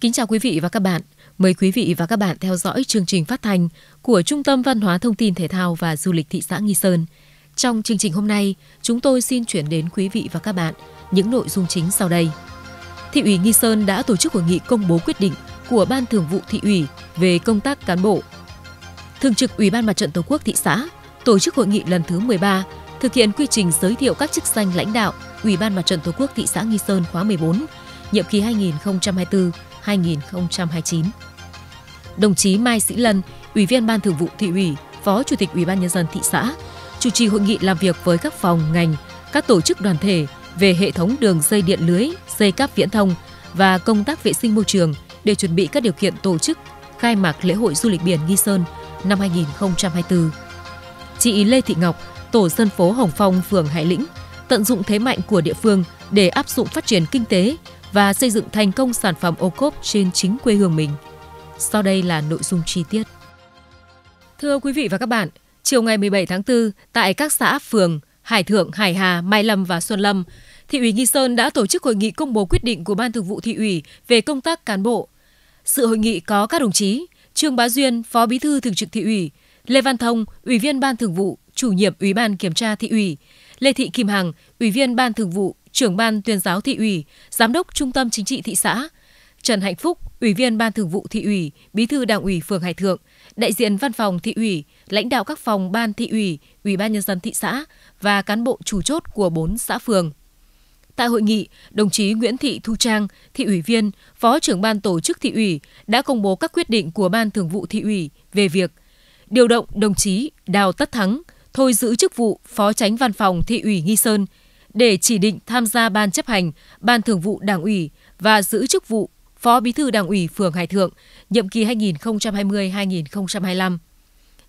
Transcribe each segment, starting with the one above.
Kính chào quý vị và các bạn. Mời quý vị và các bạn theo dõi chương trình phát thanh của Trung tâm Văn hóa Thông tin Thể thao và Du lịch thị xã Nghi Sơn. Trong chương trình hôm nay, chúng tôi xin chuyển đến quý vị và các bạn những nội dung chính sau đây. Thị ủy Nghi Sơn đã tổ chức hội nghị công bố quyết định của Ban Thường vụ Thị ủy về công tác cán bộ. Thường trực Ủy ban Mặt trận Tổ quốc thị xã tổ chức hội nghị lần thứ 13 thực hiện quy trình giới thiệu các chức danh lãnh đạo Ủy ban Mặt trận Tổ quốc thị xã Nghi Sơn khóa 14, nhiệm kỳ 2024 2029. Đồng chí Mai Sĩ Lân, Ủy viên Ban Thường vụ Thị ủy, Phó Chủ tịch Ủy ban nhân dân thị xã, chủ trì hội nghị làm việc với các phòng ngành, các tổ chức đoàn thể về hệ thống đường dây điện lưới, dây cáp viễn thông và công tác vệ sinh môi trường để chuẩn bị các điều kiện tổ chức khai mạc lễ hội du lịch biển Nghi Sơn năm 2024. Chị Lê Thị Ngọc, tổ dân phố Hồng Phong, phường Hải Lĩnh, tận dụng thế mạnh của địa phương để áp dụng phát triển kinh tế và xây dựng thành công sản phẩm ô cốp trên chính quê hương mình. Sau đây là nội dung chi tiết. Thưa quý vị và các bạn, chiều ngày 17 tháng 4, tại các xã Phường, Hải Thượng, Hải Hà, Mai Lâm và Xuân Lâm, Thị ủy Nghi Sơn đã tổ chức hội nghị công bố quyết định của Ban Thường vụ Thị ủy về công tác cán bộ. Sự hội nghị có các đồng chí Trương Bá Duyên, Phó Bí thư Thường trực Thị ủy, Lê Văn Thông, Ủy viên Ban Thường vụ, Chủ nhiệm Ủy ban Kiểm tra Thị ủy, Lê Thị Kim Hằng, Ủy viên Ban Thường vụ, trưởng ban tuyên giáo thị ủy, giám đốc trung tâm chính trị thị xã, Trần Hạnh Phúc, ủy viên ban thường vụ thị ủy, bí thư đảng ủy phường Hải Thượng, đại diện văn phòng thị ủy, lãnh đạo các phòng ban thị ủy, ủy ban nhân dân thị xã và cán bộ chủ chốt của 4 xã phường. Tại hội nghị, đồng chí Nguyễn Thị Thu Trang, thị ủy viên, phó trưởng ban tổ chức thị ủy đã công bố các quyết định của ban thường vụ thị ủy về việc điều động đồng chí Đào Tất Thắng thôi giữ chức vụ phó tránh văn phòng thị ủy Nghi Sơn để chỉ định tham gia ban chấp hành, ban thường vụ đảng ủy và giữ chức vụ Phó Bí thư Đảng ủy phường Hải Thượng, nhiệm kỳ 2020-2025.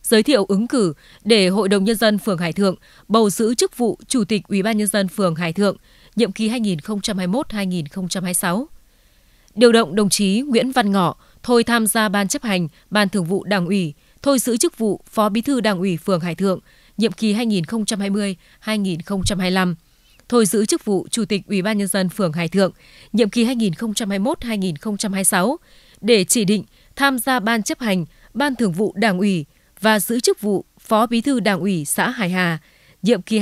Giới thiệu ứng cử để Hội đồng nhân dân phường Hải Thượng bầu giữ chức vụ Chủ tịch Ủy ban nhân dân phường Hải Thượng, nhiệm kỳ 2021-2026. Điều động đồng chí Nguyễn Văn Ngọ thôi tham gia ban chấp hành, ban thường vụ Đảng ủy, thôi giữ chức vụ Phó Bí thư Đảng ủy phường Hải Thượng, nhiệm kỳ 2020-2025 thôi giữ chức vụ Chủ tịch Ủy ban nhân dân phường Hải Thượng, nhiệm kỳ 2021-2026 để chỉ định tham gia ban chấp hành, ban thường vụ Đảng ủy và giữ chức vụ Phó Bí thư Đảng ủy xã Hải Hà, nhiệm kỳ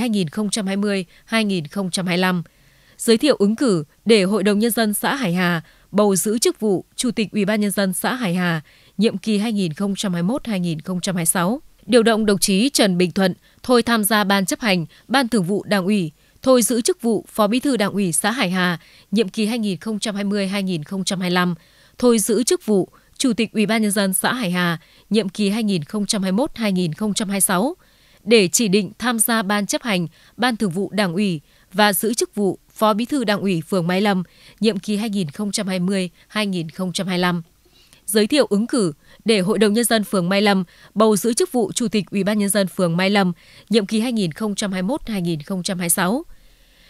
2020-2025, giới thiệu ứng cử để Hội đồng nhân dân xã Hải Hà bầu giữ chức vụ Chủ tịch Ủy ban nhân dân xã Hải Hà, nhiệm kỳ 2021-2026. Điều động đồng chí Trần Bình Thuận thôi tham gia ban chấp hành, ban thường vụ Đảng ủy thôi giữ chức vụ Phó Bí thư Đảng ủy xã Hải Hà, nhiệm kỳ 2020-2025, thôi giữ chức vụ Chủ tịch Ủy ban nhân dân xã Hải Hà, nhiệm kỳ 2021-2026 để chỉ định tham gia ban chấp hành, ban thường vụ Đảng ủy và giữ chức vụ Phó Bí thư Đảng ủy phường Mai Lâm, nhiệm kỳ 2020-2025. Giới thiệu ứng cử để Hội đồng nhân dân phường Mai Lâm bầu giữ chức vụ Chủ tịch Ủy ban nhân dân phường Mai Lâm, nhiệm kỳ 2021-2026.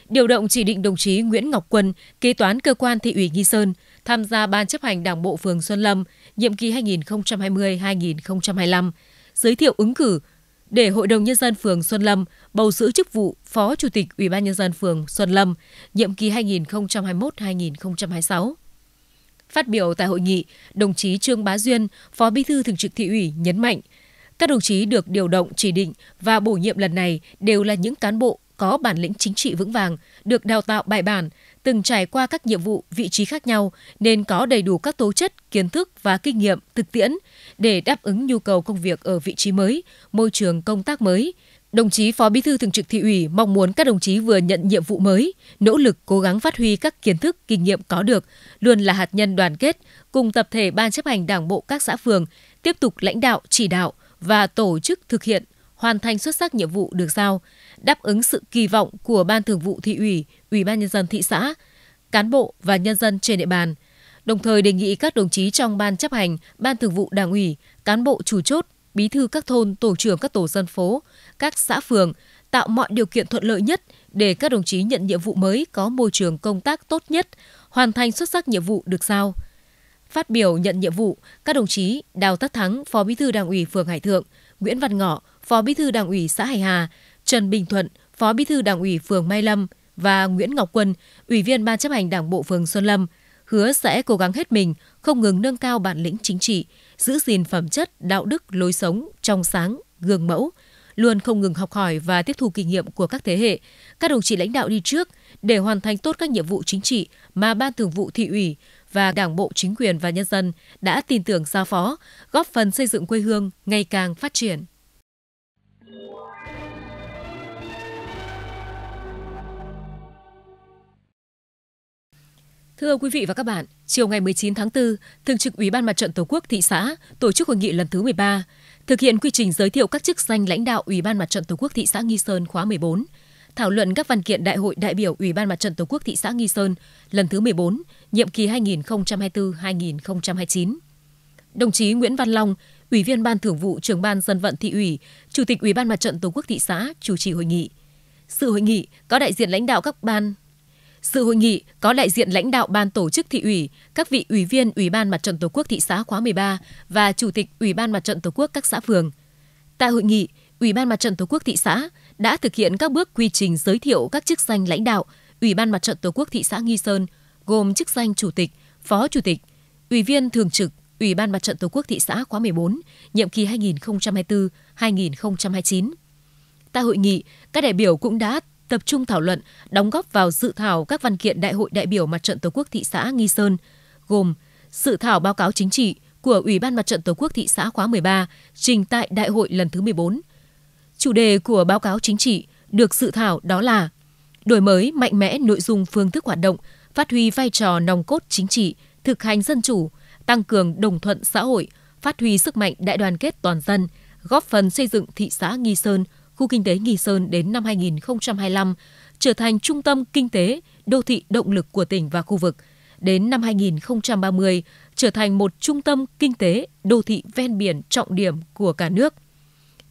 Điều động chỉ định đồng chí Nguyễn Ngọc Quân, kế toán cơ quan thị ủy Nghi Sơn, tham gia ban chấp hành Đảng bộ phường Xuân Lâm, nhiệm kỳ 2020-2025, giới thiệu ứng cử để Hội đồng nhân dân phường Xuân Lâm bầu giữ chức vụ Phó Chủ tịch Ủy ban nhân dân phường Xuân Lâm, nhiệm kỳ 2021-2026. Phát biểu tại hội nghị, đồng chí Trương Bá Duyên, Phó Bí thư Thường trực Thị ủy nhấn mạnh, các đồng chí được điều động, chỉ định và bổ nhiệm lần này đều là những cán bộ có bản lĩnh chính trị vững vàng, được đào tạo bài bản, từng trải qua các nhiệm vụ, vị trí khác nhau nên có đầy đủ các tố chất, kiến thức và kinh nghiệm thực tiễn để đáp ứng nhu cầu công việc ở vị trí mới, môi trường công tác mới – Đồng chí Phó Bí thư Thường trực Thị ủy mong muốn các đồng chí vừa nhận nhiệm vụ mới, nỗ lực cố gắng phát huy các kiến thức, kinh nghiệm có được, luôn là hạt nhân đoàn kết cùng tập thể ban chấp hành Đảng bộ các xã phường tiếp tục lãnh đạo, chỉ đạo và tổ chức thực hiện hoàn thành xuất sắc nhiệm vụ được giao, đáp ứng sự kỳ vọng của Ban Thường vụ Thị ủy, Ủy ban nhân dân thị xã, cán bộ và nhân dân trên địa bàn. Đồng thời đề nghị các đồng chí trong ban chấp hành, ban thường vụ Đảng ủy, cán bộ chủ chốt bí thư các thôn, tổ trưởng các tổ dân phố, các xã phường tạo mọi điều kiện thuận lợi nhất để các đồng chí nhận nhiệm vụ mới có môi trường công tác tốt nhất, hoàn thành xuất sắc nhiệm vụ được giao. Phát biểu nhận nhiệm vụ, các đồng chí Đào Tất Thắng, Phó Bí thư Đảng ủy phường Hải Thượng, Nguyễn Văn Ngọ, Phó Bí thư Đảng ủy xã Hải Hà, Trần Bình Thuận, Phó Bí thư Đảng ủy phường Mai Lâm và Nguyễn Ngọc Quân, Ủy viên Ban chấp hành Đảng bộ phường Xuân Lâm, hứa sẽ cố gắng hết mình, không ngừng nâng cao bản lĩnh chính trị, giữ gìn phẩm chất, đạo đức, lối sống trong sáng, gương mẫu, luôn không ngừng học hỏi và tiếp thu kinh nghiệm của các thế hệ, các đồng chí lãnh đạo đi trước để hoàn thành tốt các nhiệm vụ chính trị mà Ban Thường vụ thị ủy và Đảng bộ chính quyền và nhân dân đã tin tưởng giao phó, góp phần xây dựng quê hương ngày càng phát triển. Thưa quý vị và các bạn, chiều ngày 19 tháng 4, Thường trực Ủy ban Mặt trận Tổ quốc thị xã tổ chức hội nghị lần thứ 13, thực hiện quy trình giới thiệu các chức danh lãnh đạo Ủy ban Mặt trận Tổ quốc thị xã Nghi Sơn khóa 14, thảo luận các văn kiện Đại hội đại biểu Ủy ban Mặt trận Tổ quốc thị xã Nghi Sơn lần thứ 14, nhiệm kỳ 2024-2029. Đồng chí Nguyễn Văn Long, Ủy viên Ban Thường vụ Trưởng ban Dân vận thị ủy, Chủ tịch Ủy ban Mặt trận Tổ quốc thị xã chủ trì hội nghị. Sự hội nghị có đại diện lãnh đạo các ban, sự hội nghị có đại diện lãnh đạo ban tổ chức thị ủy, các vị ủy viên Ủy ban Mặt trận Tổ quốc thị xã khóa 13 và Chủ tịch Ủy ban Mặt trận Tổ quốc các xã phường. Tại hội nghị, Ủy ban Mặt trận Tổ quốc thị xã đã thực hiện các bước quy trình giới thiệu các chức danh lãnh đạo Ủy ban Mặt trận Tổ quốc thị xã Nghi Sơn, gồm chức danh Chủ tịch, Phó Chủ tịch, Ủy viên Thường trực Ủy ban Mặt trận Tổ quốc thị xã khóa 14, nhiệm kỳ 2024-2029. Tại hội nghị, các đại biểu cũng đã tập trung thảo luận, đóng góp vào dự thảo các văn kiện Đại hội đại biểu Mặt trận Tổ quốc thị xã Nghi Sơn, gồm dự thảo báo cáo chính trị của Ủy ban Mặt trận Tổ quốc thị xã khóa 13 trình tại Đại hội lần thứ 14. Chủ đề của báo cáo chính trị được dự thảo đó là đổi mới mạnh mẽ nội dung phương thức hoạt động, phát huy vai trò nòng cốt chính trị, thực hành dân chủ, tăng cường đồng thuận xã hội, phát huy sức mạnh đại đoàn kết toàn dân, góp phần xây dựng thị xã Nghi Sơn – khu kinh tế Nghi Sơn đến năm 2025 trở thành trung tâm kinh tế, đô thị động lực của tỉnh và khu vực. Đến năm 2030 trở thành một trung tâm kinh tế, đô thị ven biển trọng điểm của cả nước.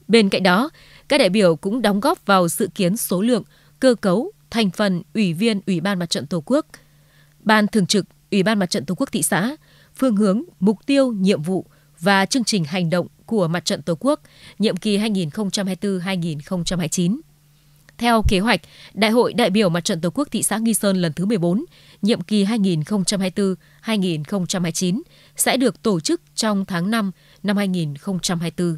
Bên cạnh đó, các đại biểu cũng đóng góp vào dự kiến số lượng, cơ cấu, thành phần ủy viên Ủy ban Mặt trận Tổ quốc, Ban Thường trực Ủy ban Mặt trận Tổ quốc thị xã, phương hướng, mục tiêu, nhiệm vụ và chương trình hành động của Mặt trận Tổ quốc, nhiệm kỳ 2024-2029. Theo kế hoạch, Đại hội đại biểu Mặt trận Tổ quốc thị xã Nghi Sơn lần thứ 14, nhiệm kỳ 2024-2029 sẽ được tổ chức trong tháng 5 năm 2024.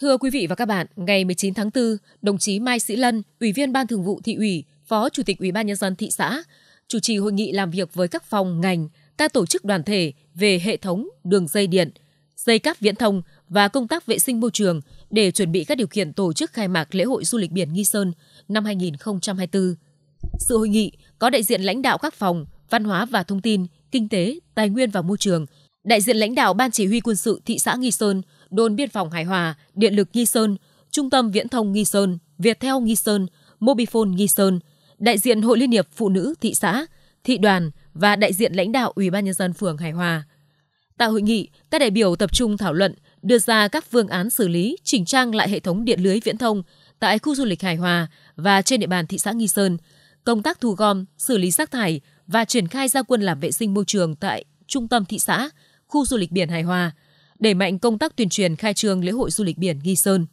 Thưa quý vị và các bạn, ngày 19 tháng 4, đồng chí Mai Sĩ Lân, Ủy viên Ban Thường vụ Thị ủy, Phó Chủ tịch Ủy ban nhân dân thị xã chủ trì hội nghị làm việc với các phòng ngành, các tổ chức đoàn thể về hệ thống đường dây điện, dây cáp viễn thông và công tác vệ sinh môi trường để chuẩn bị các điều kiện tổ chức khai mạc lễ hội du lịch biển Nghi Sơn năm 2024. Sự hội nghị có đại diện lãnh đạo các phòng Văn hóa và Thông tin, Kinh tế, Tài nguyên và Môi trường, đại diện lãnh đạo Ban chỉ huy quân sự thị xã Nghi Sơn, đồn biên phòng Hải Hòa, Điện lực Nghi Sơn, Trung tâm Viễn thông Nghi Sơn, Viettel Nghi Sơn, Mobifone Nghi Sơn, đại diện Hội Liên hiệp Phụ nữ thị xã, thị đoàn và đại diện lãnh đạo Ủy ban nhân dân phường Hải Hòa. Tại hội nghị, các đại biểu tập trung thảo luận, đưa ra các phương án xử lý, chỉnh trang lại hệ thống điện lưới viễn thông tại khu du lịch Hải Hòa và trên địa bàn thị xã Nghi Sơn, công tác thu gom, xử lý rác thải và triển khai gia quân làm vệ sinh môi trường tại trung tâm thị xã, khu du lịch biển Hải Hòa, đẩy mạnh công tác tuyên truyền khai trương lễ hội du lịch biển Nghi Sơn.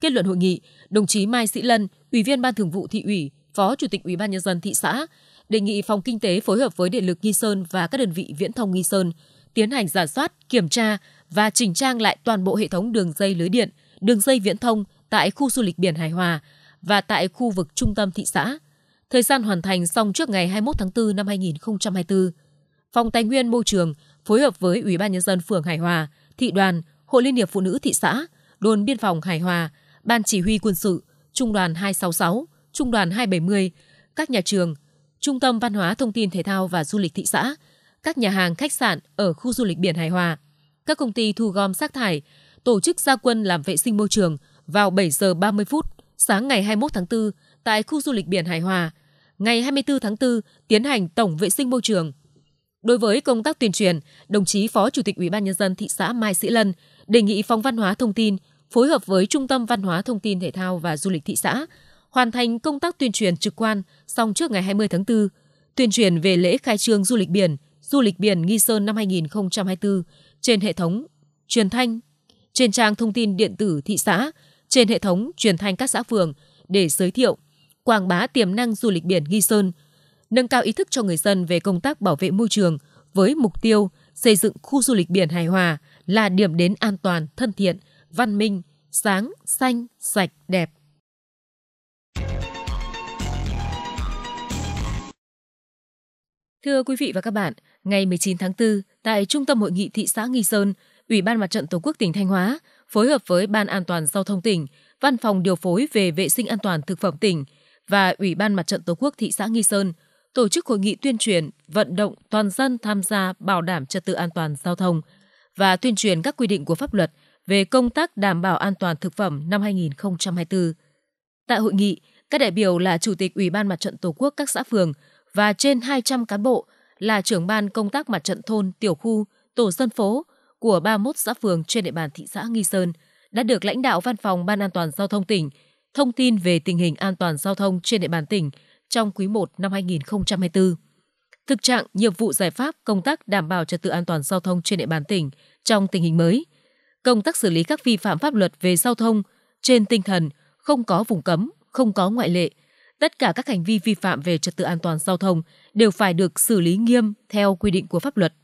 Kết luận hội nghị, đồng chí Mai Sĩ Lân, Ủy viên Ban Thường vụ Thị ủy, Phó Chủ tịch Ủy ban nhân dân thị xã đề nghị phòng kinh tế phối hợp với điện lực Nghi Sơn và các đơn vị viễn thông Nghi Sơn tiến hành giả soát, kiểm tra và chỉnh trang lại toàn bộ hệ thống đường dây lưới điện, đường dây viễn thông tại khu du lịch biển Hải Hòa và tại khu vực trung tâm thị xã. Thời gian hoàn thành xong trước ngày 21 tháng 4 năm 2024. Phòng Tài nguyên Môi trường phối hợp với Ủy ban nhân dân phường Hải Hòa, thị đoàn, Hội Liên hiệp Phụ nữ thị xã, đồn biên phòng Hải Hòa, Ban chỉ huy quân sự, Trung đoàn 266 Trung đoàn 270, các nhà trường, Trung tâm Văn hóa Thông tin Thể thao và Du lịch thị xã, các nhà hàng khách sạn ở khu du lịch biển Hải Hòa, các công ty thu gom rác thải, tổ chức gia quân làm vệ sinh môi trường vào 7 giờ 30 phút sáng ngày 21 tháng 4 tại khu du lịch biển Hải Hòa, ngày 24 tháng 4 tiến hành tổng vệ sinh môi trường. Đối với công tác tuyên truyền, đồng chí Phó Chủ tịch Ủy ban nhân dân thị xã Mai Sĩ Lân đề nghị Phòng Văn hóa Thông tin phối hợp với Trung tâm Văn hóa Thông tin Thể thao và Du lịch thị xã hoàn thành công tác tuyên truyền trực quan xong trước ngày 20 tháng 4, tuyên truyền về lễ khai trương du lịch biển, du lịch biển Nghi Sơn năm 2024 trên hệ thống truyền thanh, trên trang thông tin điện tử thị xã, trên hệ thống truyền thanh các xã phường để giới thiệu, quảng bá tiềm năng du lịch biển Nghi Sơn, nâng cao ý thức cho người dân về công tác bảo vệ môi trường với mục tiêu xây dựng khu du lịch biển hài hòa là điểm đến an toàn, thân thiện, văn minh, sáng, xanh, sạch, đẹp. Thưa quý vị và các bạn, ngày 19 tháng 4, tại Trung tâm Hội nghị thị xã Nghi Sơn, Ủy ban Mặt trận Tổ quốc tỉnh Thanh Hóa phối hợp với Ban An toàn Giao thông tỉnh, Văn phòng điều phối về vệ sinh an toàn thực phẩm tỉnh và Ủy ban Mặt trận Tổ quốc thị xã Nghi Sơn tổ chức hội nghị tuyên truyền, vận động toàn dân tham gia bảo đảm trật tự an toàn giao thông và tuyên truyền các quy định của pháp luật về công tác đảm bảo an toàn thực phẩm năm 2024. Tại hội nghị, các đại biểu là Chủ tịch Ủy ban Mặt trận Tổ quốc các xã phường – và trên 200 cán bộ là trưởng ban công tác mặt trận thôn, tiểu khu, tổ dân phố của 31 xã phường trên địa bàn thị xã Nghi Sơn đã được lãnh đạo Văn phòng Ban An toàn Giao thông tỉnh thông tin về tình hình an toàn giao thông trên địa bàn tỉnh trong quý 1 năm 2024. Thực trạng, nhiệm vụ giải pháp công tác đảm bảo trật tự an toàn giao thông trên địa bàn tỉnh trong tình hình mới, công tác xử lý các vi phạm pháp luật về giao thông trên tinh thần không có vùng cấm, không có ngoại lệ – tất cả các hành vi vi phạm về trật tự an toàn giao thông đều phải được xử lý nghiêm theo quy định của pháp luật.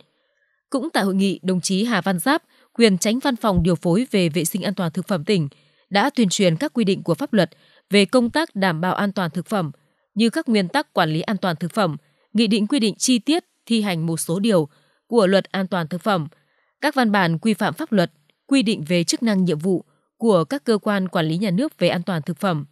Cũng tại hội nghị, đồng chí Hà Văn Giáp, quyền tránh văn phòng điều phối về vệ sinh an toàn thực phẩm tỉnh, đã tuyên truyền các quy định của pháp luật về công tác đảm bảo an toàn thực phẩm như các nguyên tắc quản lý an toàn thực phẩm, nghị định quy định chi tiết thi hành một số điều của luật an toàn thực phẩm, các văn bản quy phạm pháp luật, quy định về chức năng nhiệm vụ của các cơ quan quản lý nhà nước về an toàn thực phẩm,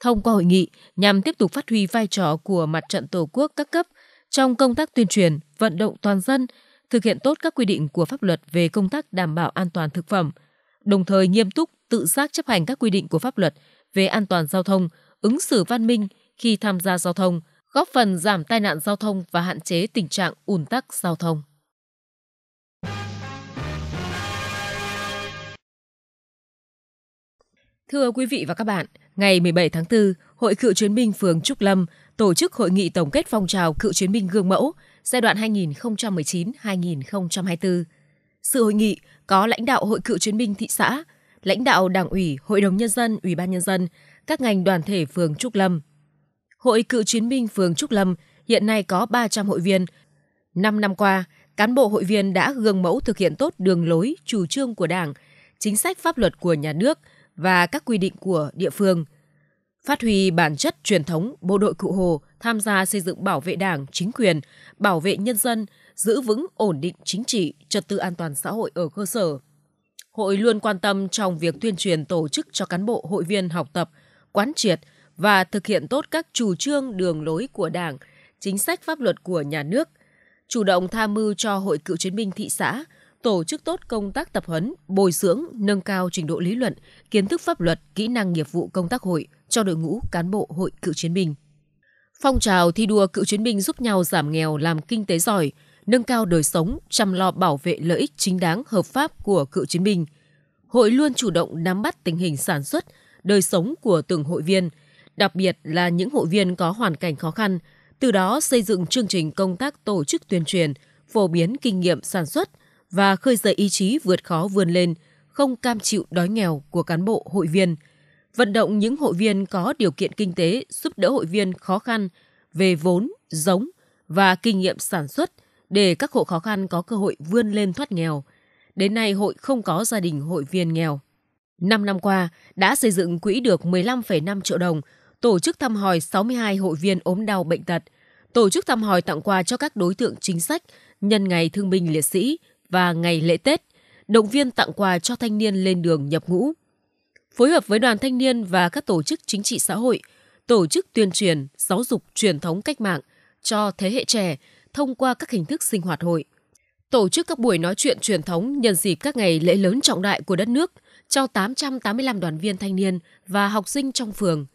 thông qua hội nghị nhằm tiếp tục phát huy vai trò của mặt trận Tổ quốc các cấp trong công tác tuyên truyền, vận động toàn dân, thực hiện tốt các quy định của pháp luật về công tác đảm bảo an toàn thực phẩm, đồng thời nghiêm túc tự giác chấp hành các quy định của pháp luật về an toàn giao thông, ứng xử văn minh khi tham gia giao thông, góp phần giảm tai nạn giao thông và hạn chế tình trạng ùn tắc giao thông. Thưa quý vị và các bạn, ngày 17 tháng 4, Hội Cựu Chiến binh phường Trúc Lâm tổ chức hội nghị tổng kết phong trào Cựu Chiến binh gương mẫu giai đoạn 2019-2024. Sự hội nghị có lãnh đạo Hội Cựu Chiến binh thị xã, lãnh đạo Đảng ủy, Hội đồng Nhân dân, Ủy ban Nhân dân, các ngành đoàn thể phường Trúc Lâm. Hội Cựu Chiến binh phường Trúc Lâm hiện nay có 300 hội viên. 5 năm qua, cán bộ hội viên đã gương mẫu thực hiện tốt đường lối, chủ trương của Đảng, chính sách pháp luật của nhà nước – và các quy định của địa phương. Phát huy bản chất truyền thống bộ đội Cụ Hồ tham gia xây dựng bảo vệ Đảng, chính quyền, bảo vệ nhân dân, giữ vững ổn định chính trị, trật tự an toàn xã hội ở cơ sở. Hội luôn quan tâm trong việc tuyên truyền tổ chức cho cán bộ hội viên học tập, quán triệt và thực hiện tốt các chủ trương đường lối của Đảng, chính sách pháp luật của nhà nước, chủ động tham mưu cho Hội Cựu chiến binh thị xã – tổ chức tốt công tác tập huấn, bồi dưỡng, nâng cao trình độ lý luận, kiến thức pháp luật, kỹ năng nghiệp vụ công tác hội cho đội ngũ cán bộ hội cựu chiến binh. Phong trào thi đua cựu chiến binh giúp nhau giảm nghèo làm kinh tế giỏi, nâng cao đời sống, chăm lo bảo vệ lợi ích chính đáng hợp pháp của cựu chiến binh. Hội luôn chủ động nắm bắt tình hình sản xuất, đời sống của từng hội viên, đặc biệt là những hội viên có hoàn cảnh khó khăn, từ đó xây dựng chương trình công tác tổ chức tuyên truyền, phổ biến kinh nghiệm sản xuất, và khơi dậy ý chí vượt khó vươn lên, không cam chịu đói nghèo của cán bộ hội viên, vận động những hội viên có điều kiện kinh tế giúp đỡ hội viên khó khăn về vốn, giống và kinh nghiệm sản xuất để các hộ khó khăn có cơ hội vươn lên thoát nghèo. Đến nay hội không có gia đình hội viên nghèo. 5 năm qua đã xây dựng quỹ được 15,5 triệu đồng, tổ chức thăm hỏi 62 hội viên ốm đau bệnh tật, tổ chức thăm hỏi tặng quà cho các đối tượng chính sách nhân ngày thương binh liệt sĩ và ngày lễ Tết, động viên tặng quà cho thanh niên lên đường nhập ngũ. Phối hợp với đoàn thanh niên và các tổ chức chính trị xã hội, tổ chức tuyên truyền, giáo dục truyền thống cách mạng cho thế hệ trẻ thông qua các hình thức sinh hoạt hội. Tổ chức các buổi nói chuyện truyền thống nhân dịp các ngày lễ lớn trọng đại của đất nước cho 885 đoàn viên thanh niên và học sinh trong phường.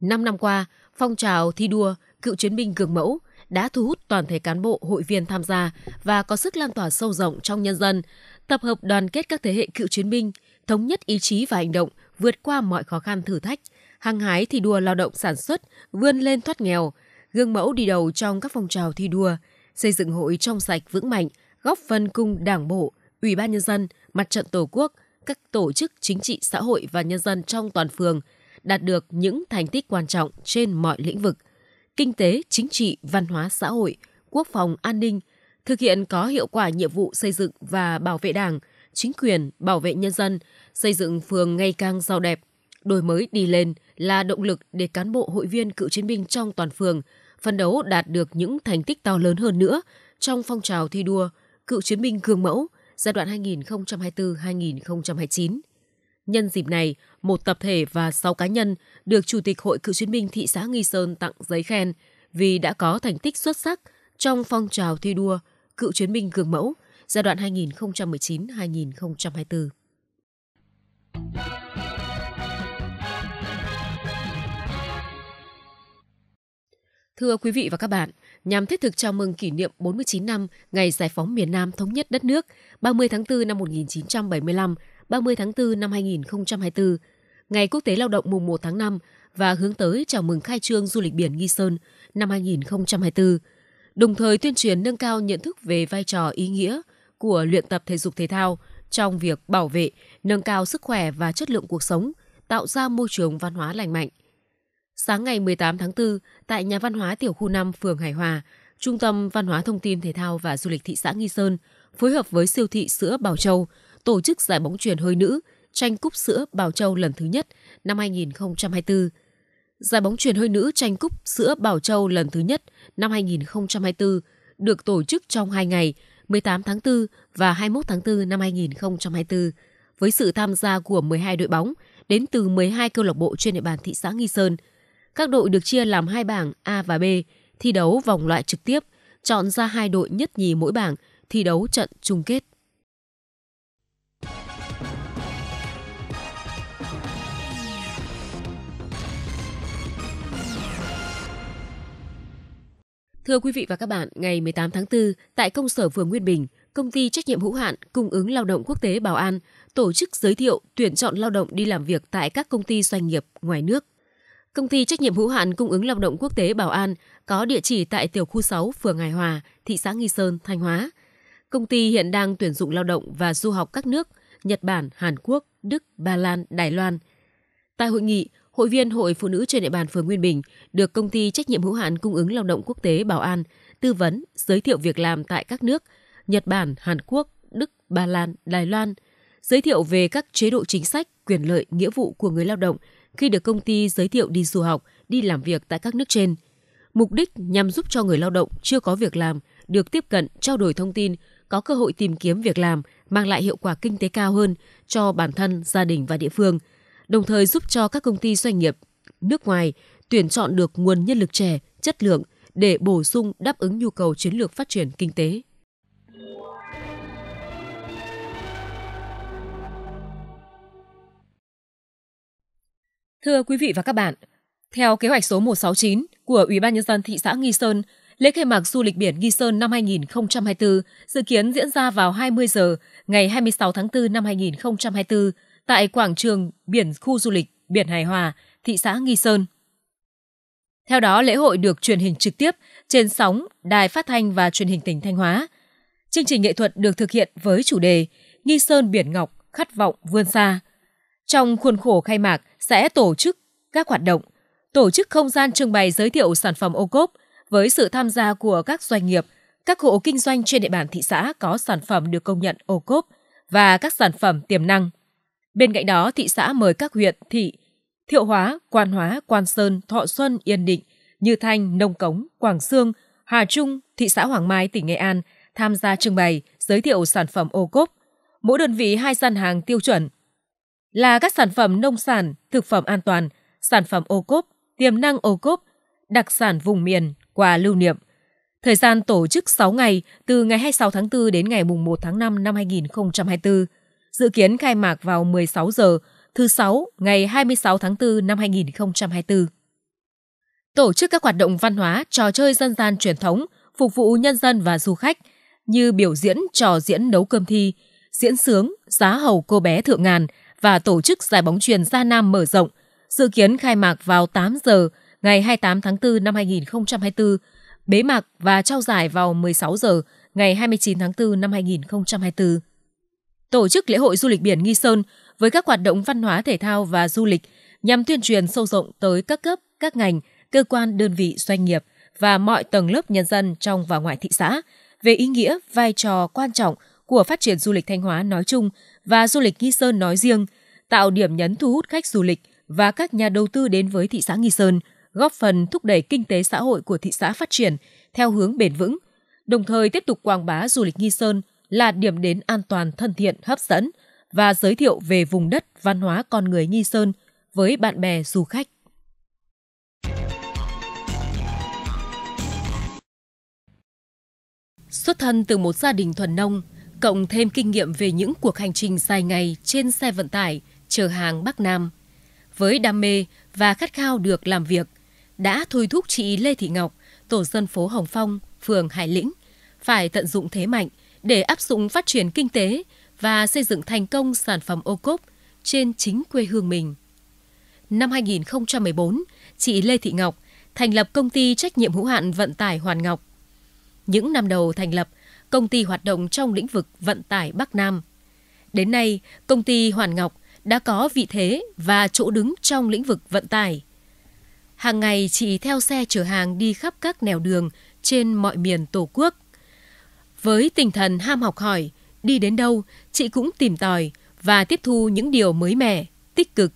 5 năm qua, phong trào thi đua cựu chiến binh gương mẫu đã thu hút toàn thể cán bộ, hội viên tham gia và có sức lan tỏa sâu rộng trong nhân dân, tập hợp đoàn kết các thế hệ cựu chiến binh, thống nhất ý chí và hành động, vượt qua mọi khó khăn thử thách, hăng hái thi đua lao động sản xuất, vươn lên thoát nghèo, gương mẫu đi đầu trong các phong trào thi đua, xây dựng hội trong sạch vững mạnh, góp phần cùng Đảng bộ, Ủy ban nhân dân, Mặt trận Tổ quốc, các tổ chức chính trị xã hội và nhân dân trong toàn phường đạt được những thành tích quan trọng trên mọi lĩnh vực – kinh tế, chính trị, văn hóa xã hội, quốc phòng an ninh, thực hiện có hiệu quả nhiệm vụ xây dựng và bảo vệ Đảng, chính quyền, bảo vệ nhân dân, xây dựng phường ngày càng giàu đẹp, đổi mới đi lên là động lực để cán bộ hội viên cựu chiến binh trong toàn phường phấn đấu đạt được những thành tích to lớn hơn nữa trong phong trào thi đua cựu chiến binh gương mẫu giai đoạn 2024-2029. Nhân dịp này, một tập thể và 6 cá nhân được Chủ tịch Hội Cựu chiến binh thị xã Nghi Sơn tặng giấy khen vì đã có thành tích xuất sắc trong phong trào thi đua Cựu chiến binh gương mẫu giai đoạn 2019-2024. Thưa quý vị và các bạn, nhằm thiết thực chào mừng kỷ niệm 49 năm ngày giải phóng miền Nam thống nhất đất nước 30 tháng 4 năm 1975, 30 tháng 4 năm 2024, Ngày Quốc tế Lao động mùng 1 tháng 5 và hướng tới chào mừng khai trương du lịch biển Nghi Sơn năm 2024, đồng thời tuyên truyền nâng cao nhận thức về vai trò ý nghĩa của luyện tập thể dục thể thao trong việc bảo vệ, nâng cao sức khỏe và chất lượng cuộc sống, tạo ra môi trường văn hóa lành mạnh. Sáng ngày 18 tháng 4, tại nhà văn hóa tiểu khu 5 phường Hải Hòa, Trung tâm Văn hóa Thông tin Thể thao và Du lịch thị xã Nghi Sơn phối hợp với siêu thị sữa Bảo Châu – tổ chức giải bóng truyền hơi nữ tranh cúp sữa Bảo Châu lần thứ nhất năm 2024. Giải bóng truyền hơi nữ tranh cúp sữa Bảo Châu lần thứ nhất năm 2024 được tổ chức trong 2 ngày 18 tháng 4 và 21 tháng 4 năm 2024 với sự tham gia của 12 đội bóng đến từ 12 câu lạc bộ trên địa bàn thị xã Nghi Sơn. Các đội được chia làm hai bảng A và B, thi đấu vòng loại trực tiếp, chọn ra hai đội nhất nhì mỗi bảng, thi đấu trận chung kết. Thưa quý vị và các bạn, ngày 18 tháng 4, tại công sở phường Nguyên Bình, công ty trách nhiệm hữu hạn cung ứng lao động quốc tế Bảo An tổ chức giới thiệu tuyển chọn lao động đi làm việc tại các công ty doanh nghiệp ngoài nước. Công ty trách nhiệm hữu hạn cung ứng lao động quốc tế Bảo An có địa chỉ tại tiểu khu 6 phường Hải Hòa, thị xã Nghi Sơn, Thanh Hóa. Công ty hiện đang tuyển dụng lao động và du học các nước Nhật Bản, Hàn Quốc, Đức, Ba Lan, Đài Loan. Tại hội nghị, hội viên Hội Phụ nữ trên địa bàn phường Nguyên Bình được công ty trách nhiệm hữu hạn cung ứng lao động quốc tế Bảo An tư vấn, giới thiệu việc làm tại các nước Nhật Bản, Hàn Quốc, Đức, Ba Lan, Đài Loan, giới thiệu về các chế độ chính sách, quyền lợi, nghĩa vụ của người lao động khi được công ty giới thiệu đi du học, đi làm việc tại các nước trên. Mục đích nhằm giúp cho người lao động chưa có việc làm được tiếp cận, trao đổi thông tin, có cơ hội tìm kiếm việc làm, mang lại hiệu quả kinh tế cao hơn cho bản thân, gia đình và địa phương – đồng thời giúp cho các công ty doanh nghiệp nước ngoài tuyển chọn được nguồn nhân lực trẻ, chất lượng để bổ sung đáp ứng nhu cầu chiến lược phát triển kinh tế. Thưa quý vị và các bạn, theo kế hoạch số 169 của Ủy ban nhân dân thị xã Nghi Sơn, lễ khai mạc du lịch biển Nghi Sơn năm 2024 dự kiến diễn ra vào 20 giờ ngày 26 tháng 4 năm 2024 tại quảng trường biển khu du lịch Biển Hải Hòa, thị xã Nghi Sơn. Theo đó, lễ hội được truyền hình trực tiếp trên sóng Đài Phát thanh và Truyền hình tỉnh Thanh Hóa. Chương trình nghệ thuật được thực hiện với chủ đề Nghi Sơn Biển Ngọc, khát vọng vươn xa. Trong khuôn khổ khai mạc sẽ tổ chức các hoạt động, tổ chức không gian trưng bày giới thiệu sản phẩm ô cốp với sự tham gia của các doanh nghiệp, các hộ kinh doanh trên địa bàn thị xã có sản phẩm được công nhận ô cốp và các sản phẩm tiềm năng. Bên cạnh đó, thị xã mời các huyện, thị, Thiệu Hóa, Quan Hóa, Quan Sơn, Thọ Xuân, Yên Định, Như Thanh, Nông Cống, Quảng Sương, Hà Trung, thị xã Hoàng Mai, tỉnh Nghệ An tham gia trưng bày, giới thiệu sản phẩm ô cốp. Mỗi đơn vị hai gian hàng tiêu chuẩn là các sản phẩm nông sản, thực phẩm an toàn, sản phẩm ô cốp, tiềm năng ô cốp, đặc sản vùng miền, quà lưu niệm. Thời gian tổ chức 6 ngày, từ ngày 26 tháng 4 đến ngày 1 tháng 5 năm 2024 dự kiến khai mạc vào 16 giờ thứ Sáu ngày 26 tháng 4 năm 2024. Tổ chức các hoạt động văn hóa, trò chơi dân gian truyền thống, phục vụ nhân dân và du khách như biểu diễn trò diễn nấu cơm thi, diễn sướng, giá hầu cô bé Thượng Ngàn và tổ chức giải bóng truyền Gia Nam mở rộng, dự kiến khai mạc vào 8 giờ ngày 28 tháng 4 năm 2024, bế mạc và trao giải vào 16 giờ ngày 29 tháng 4 năm 2024 tổ chức lễ hội du lịch biển Nghi Sơn với các hoạt động văn hóa thể thao và du lịch nhằm tuyên truyền sâu rộng tới các cấp, các ngành, cơ quan, đơn vị, doanh nghiệp và mọi tầng lớp nhân dân trong và ngoài thị xã về ý nghĩa, vai trò quan trọng của phát triển du lịch Thanh Hóa nói chung và du lịch Nghi Sơn nói riêng, tạo điểm nhấn thu hút khách du lịch và các nhà đầu tư đến với thị xã Nghi Sơn, góp phần thúc đẩy kinh tế xã hội của thị xã phát triển theo hướng bền vững, đồng thời tiếp tục quảng bá du lịch Nghi Sơn – là điểm đến an toàn thân thiện hấp dẫn và giới thiệu về vùng đất văn hóa con người Nhi Sơn với bạn bè du khách. Xuất thân từ một gia đình thuần nông, cộng thêm kinh nghiệm về những cuộc hành trình dài ngày trên xe vận tải, chở hàng Bắc Nam. Với đam mê và khát khao được làm việc, đã thôi thúc chị Lê Thị Ngọc, tổ dân phố Hồng Phong, phường Hải Lĩnh, phải tận dụng thế mạnh – để áp dụng phát triển kinh tế và xây dựng thành công sản phẩm ô cốp trên chính quê hương mình. Năm 2014, chị Lê Thị Ngọc thành lập công ty trách nhiệm hữu hạn vận tải Hoàn Ngọc. Những năm đầu thành lập, công ty hoạt động trong lĩnh vực vận tải Bắc Nam. Đến nay, công ty Hoàn Ngọc đã có vị thế và chỗ đứng trong lĩnh vực vận tải. Hàng ngày chị theo xe chở hàng đi khắp các nẻo đường trên mọi miền Tổ quốc. Với tinh thần ham học hỏi, đi đến đâu chị cũng tìm tòi và tiếp thu những điều mới mẻ, tích cực,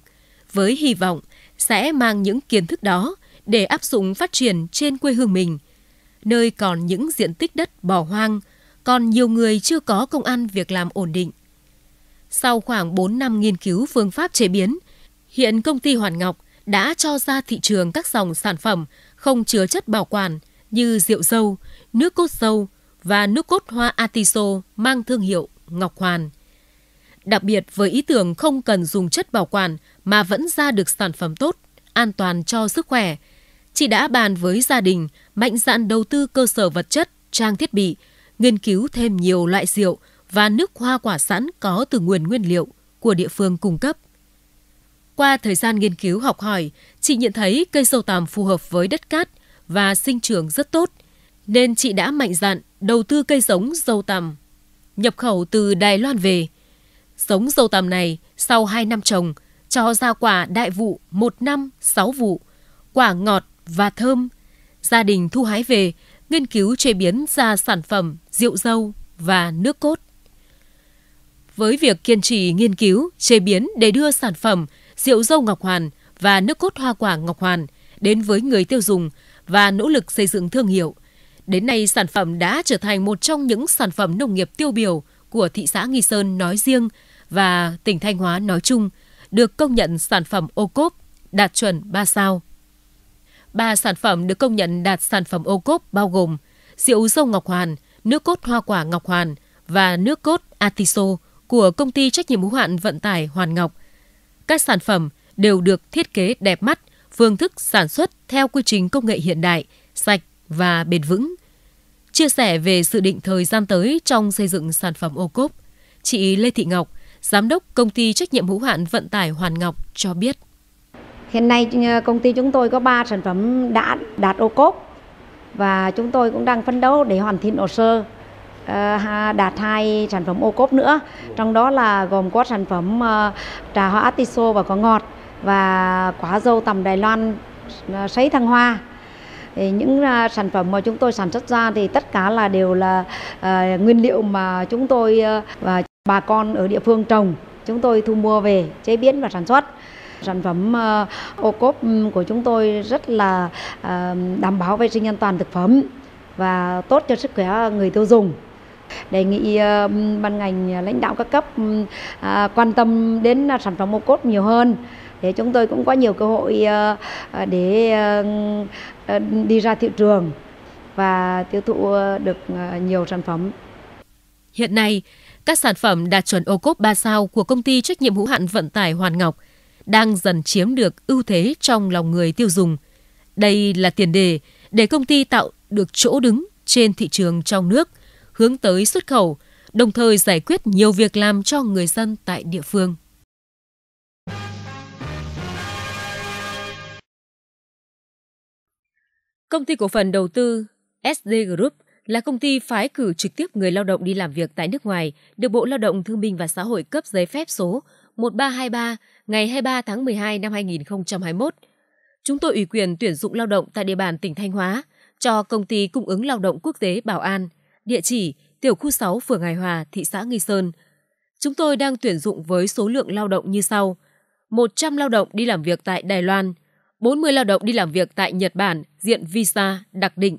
với hy vọng sẽ mang những kiến thức đó để áp dụng phát triển trên quê hương mình, nơi còn những diện tích đất bỏ hoang, còn nhiều người chưa có công ăn việc làm ổn định. Sau khoảng 4 năm nghiên cứu phương pháp chế biến, hiện công ty Hoàn Ngọc đã cho ra thị trường các dòng sản phẩm không chứa chất bảo quản như rượu dâu, nước cốt dâu, và nước cốt hoa Atiso mang thương hiệu Ngọc Hoàn. Đặc biệt với ý tưởng không cần dùng chất bảo quản mà vẫn ra được sản phẩm tốt, an toàn cho sức khỏe, chị đã bàn với gia đình mạnh dạn đầu tư cơ sở vật chất, trang thiết bị, nghiên cứu thêm nhiều loại rượu và nước hoa quả sẵn có từ nguồn nguyên liệu của địa phương cung cấp. Qua thời gian nghiên cứu học hỏi, chị nhận thấy cây sâu tằm phù hợp với đất cát và sinh trưởng rất tốt, nên chị đã mạnh dạn đầu tư cây giống dâu tằm, nhập khẩu từ Đài Loan về. Giống dâu tằm này sau 2 năm trồng cho ra quả đại vụ 1 năm 6 vụ, quả ngọt và thơm. Gia đình thu hái về, nghiên cứu chế biến ra sản phẩm rượu dâu và nước cốt. Với việc kiên trì nghiên cứu, chế biến để đưa sản phẩm rượu dâu Ngọc Hoàn và nước cốt hoa quả Ngọc Hoàn đến với người tiêu dùng và nỗ lực xây dựng thương hiệu, Đến nay, sản phẩm đã trở thành một trong những sản phẩm nông nghiệp tiêu biểu của thị xã Nghi Sơn nói riêng và tỉnh Thanh Hóa nói chung, được công nhận sản phẩm ô cốp đạt chuẩn 3 sao. Ba sản phẩm được công nhận đạt sản phẩm ô cốp bao gồm rượu dâu Ngọc Hoàn, nước cốt hoa quả Ngọc Hoàn và nước cốt Atiso của công ty trách nhiệm hữu hạn vận tải Hoàn Ngọc. Các sản phẩm đều được thiết kế đẹp mắt, phương thức sản xuất theo quy trình công nghệ hiện đại, sạch và bền vững. Chia sẻ về dự định thời gian tới trong xây dựng sản phẩm ô cốp, chị Lê Thị Ngọc, Giám đốc Công ty Trách nhiệm hữu hạn Vận tải Hoàn Ngọc cho biết. Hiện nay ừ, công ty chúng tôi có 3 sản phẩm đã đạt ô cốp và chúng tôi cũng đang phấn đấu để hoàn thiện hồ sơ ờ, đạt hai sản phẩm ô cốp nữa trong đó là gồm có sản phẩm ờ, trà hoa artiso và có ngọt và quả dâu tầm đài loan ờ, sấy thăng hoa thì những uh, sản phẩm mà chúng tôi sản xuất ra thì tất cả là đều là uh, nguyên liệu mà chúng tôi uh, và bà con ở địa phương trồng chúng tôi thu mua về chế biến và sản xuất sản phẩm uh, ô cốp ừ, của chúng tôi rất là uh, đảm bảo vệ sinh an toàn thực phẩm và tốt cho sức khỏe người tiêu dùng đề nghị uh, ban ngành lãnh đạo các cấp uh, quan tâm đến sản phẩm ô cốp nhiều hơn thế chúng tôi cũng có nhiều cơ hội ờ, ờ, để ờ, đi ra thị trường và tiêu thụ được nhiều sản phẩm. Hiện nay, các sản phẩm đạt chuẩn ô cốp 3 sao của công ty trách nhiệm hữu hạn vận tải Hoàn Ngọc đang dần chiếm được ưu thế trong lòng người tiêu dùng. Đây là tiền đề để công ty tạo được chỗ đứng trên thị trường trong nước, hướng tới xuất khẩu, đồng thời giải quyết nhiều việc làm cho người dân tại địa phương. Công ty cổ phần đầu tư SD Group là công ty phái cử trực tiếp người lao động đi làm việc tại nước ngoài, được Bộ Lao động Thương binh và Xã hội cấp giấy phép số 1323 ngày 23 tháng 12 năm 2021. Chúng tôi ủy quyền tuyển dụng lao động tại địa bàn tỉnh Thanh Hóa cho công ty cung ứng lao động quốc tế Bảo An, địa chỉ tiểu khu 6 phường Hải Hòa, thị xã Nghi Sơn. Chúng tôi đang tuyển dụng với số lượng lao động như sau: 100 lao động đi làm việc tại Đài Loan – 40 lao động đi làm việc tại Nhật Bản diện visa đặc định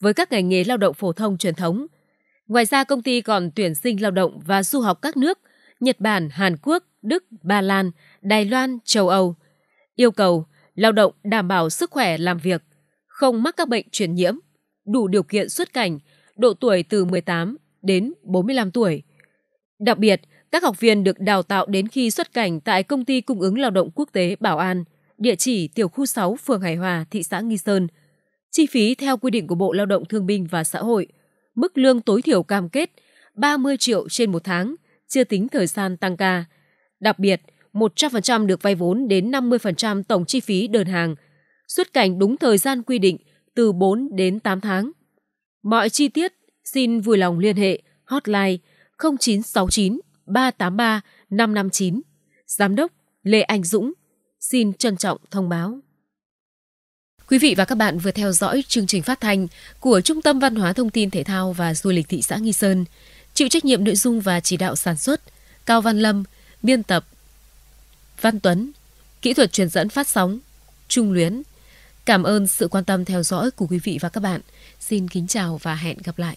với các ngành nghề lao động phổ thông truyền thống. Ngoài ra công ty còn tuyển sinh lao động và du học các nước Nhật Bản, Hàn Quốc, Đức, Ba Lan, Đài Loan, châu Âu. Yêu cầu lao động đảm bảo sức khỏe làm việc, không mắc các bệnh truyền nhiễm, đủ điều kiện xuất cảnh, độ tuổi từ 18 đến 45 tuổi. Đặc biệt, các học viên được đào tạo đến khi xuất cảnh tại công ty cung ứng lao động quốc tế Bảo An – địa chỉ tiểu khu 6 phường Hải Hòa, thị xã Nghi Sơn. Chi phí theo quy định của Bộ Lao động Thương binh và Xã hội, mức lương tối thiểu cam kết 30 triệu trên một tháng, chưa tính thời gian tăng ca. Đặc biệt, 100% được vay vốn đến 50% tổng chi phí đơn hàng, xuất cảnh đúng thời gian quy định từ 4 đến 8 tháng. Mọi chi tiết xin vui lòng liên hệ hotline 0969 383 559. Giám đốc Lê Anh Dũng xin trân trọng thông báo. Quý vị và các bạn vừa theo dõi chương trình phát thanh của Trung tâm Văn hóa Thông tin Thể thao và Du lịch thị xã Nghi Sơn, chịu trách nhiệm nội dung và chỉ đạo sản xuất Cao Văn Lâm, biên tập Văn Tuấn, kỹ thuật truyền dẫn phát sóng Trung Luyến. Cảm ơn sự quan tâm theo dõi của quý vị và các bạn. Xin kính chào và hẹn gặp lại.